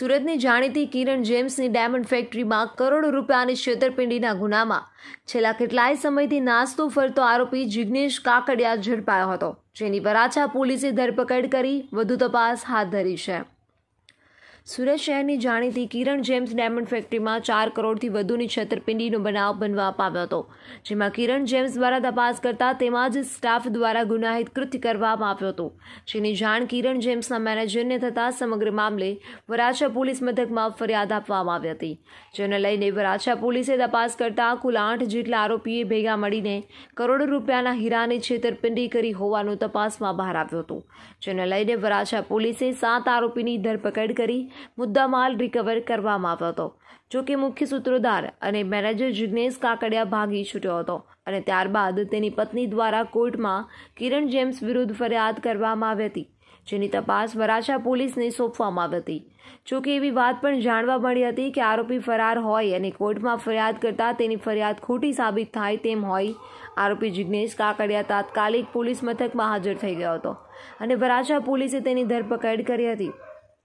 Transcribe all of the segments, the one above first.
સુરતની જાણીતી કિરણ જેમ્સની ડાયમંડ ફેક્ટરીમાં કરોડો રૂપિયાની છેતરપિંડીના ગુનામાં છેલ્લા કેટલાય સમયથી નાસ્તો ફરતો આરોપી જિગ્નેશ કાકડિયા ઝડપાયો હતો જેની વરાછા પોલીસે ધરપકડ કરી વધુ તપાસ હાથ ધરી છે સુરત શહેરની જાણીતી કિરણ જેમ્સ ડાયમંડ ફેક્ટરીમાં ચાર કરોડથી વધુની છેતરપિંડીનો બનાવ બનવા પામ્યો હતો જેમાં કિરણ જેમ્સ દ્વારા તપાસ કરતા તેમાં જ સ્ટાફ દ્વારા ગુનાહિત કૃત્ય કરવામાં આવ્યો હતો જેની જાણ કિરણ જેમ્સના મેનેજરને થતાં સમગ્ર મામલે વરાછા પોલીસ મથકમાં ફરિયાદ આપવામાં આવી હતી જેને લઈને વરાછા પોલીસે તપાસ કરતા કુલ આઠ જેટલા આરોપીએ ભેગા મળીને કરોડો રૂપિયાના હીરાની છેતરપિંડી કરી હોવાનું તપાસમાં બહાર આવ્યું હતું જેને લઈને વરાછા પોલીસે સાત આરોપીની ધરપકડ કરી મુદ્દામાલ રિકવર કરવામાં આવ્યો હતો જો કે મુખ્ય સૂત્રોધાર અને મેનેજર જિગ્નેશ કાકડિયા ભાગી છૂટ્યો હતો અને ત્યારબાદ તેની પત્ની દ્વારા કોર્ટમાં કિરણ જેમ્સ વિરુદ્ધ ફરિયાદ કરવામાં આવી હતી જેની તપાસ વરાછા પોલીસને સોંપવામાં આવી હતી જોકે એવી વાત પણ જાણવા મળી હતી કે આરોપી ફરાર હોય અને કોર્ટમાં ફરિયાદ કરતાં તેની ફરિયાદ ખોટી સાબિત થાય તેમ હોય આરોપી જિગ્નેશ કાકડિયા તાત્કાલિક પોલીસ મથકમાં હાજર થઈ ગયો હતો અને વરાછા પોલીસે તેની ધરપકડ કરી હતી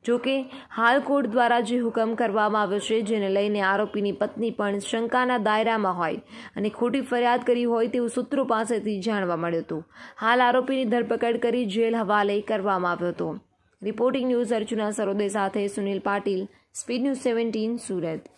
જોકે હાલ કોર્ટ દ્વારા જે હુકમ કરવામાં આવ્યો છે જેને લઈને આરોપીની પત્ની પણ શંકાના દાયરામાં હોય અને ખોટી ફરિયાદ કરી હોય તેવું સૂત્રો પાસેથી જાણવા મળ્યું હતું હાલ આરોપીની ધરપકડ કરી જેલ હવાલે કરવામાં આવ્યો હતો રિપોર્ટિંગ ન્યૂઝ અર્ચના સરોદે સાથે Sunil Patil speed news seventeen Surat